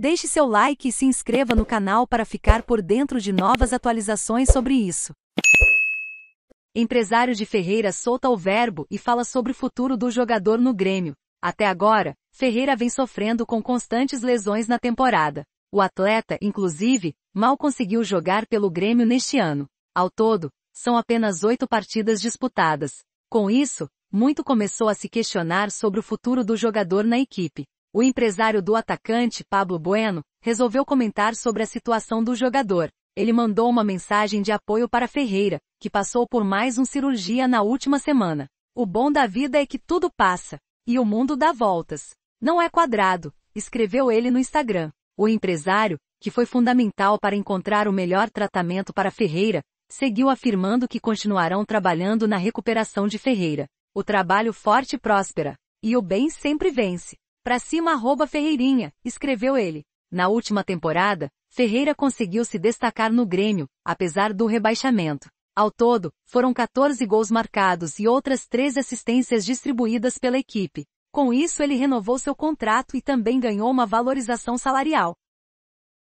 Deixe seu like e se inscreva no canal para ficar por dentro de novas atualizações sobre isso. Empresário de Ferreira solta o verbo e fala sobre o futuro do jogador no Grêmio. Até agora, Ferreira vem sofrendo com constantes lesões na temporada. O atleta, inclusive, mal conseguiu jogar pelo Grêmio neste ano. Ao todo, são apenas oito partidas disputadas. Com isso, muito começou a se questionar sobre o futuro do jogador na equipe. O empresário do atacante, Pablo Bueno, resolveu comentar sobre a situação do jogador. Ele mandou uma mensagem de apoio para Ferreira, que passou por mais um cirurgia na última semana. O bom da vida é que tudo passa, e o mundo dá voltas. Não é quadrado, escreveu ele no Instagram. O empresário, que foi fundamental para encontrar o melhor tratamento para Ferreira, seguiu afirmando que continuarão trabalhando na recuperação de Ferreira. O trabalho forte prospera, e o bem sempre vence. Pra cima arroba Ferreirinha, escreveu ele. Na última temporada, Ferreira conseguiu se destacar no Grêmio, apesar do rebaixamento. Ao todo, foram 14 gols marcados e outras 13 assistências distribuídas pela equipe. Com isso, ele renovou seu contrato e também ganhou uma valorização salarial.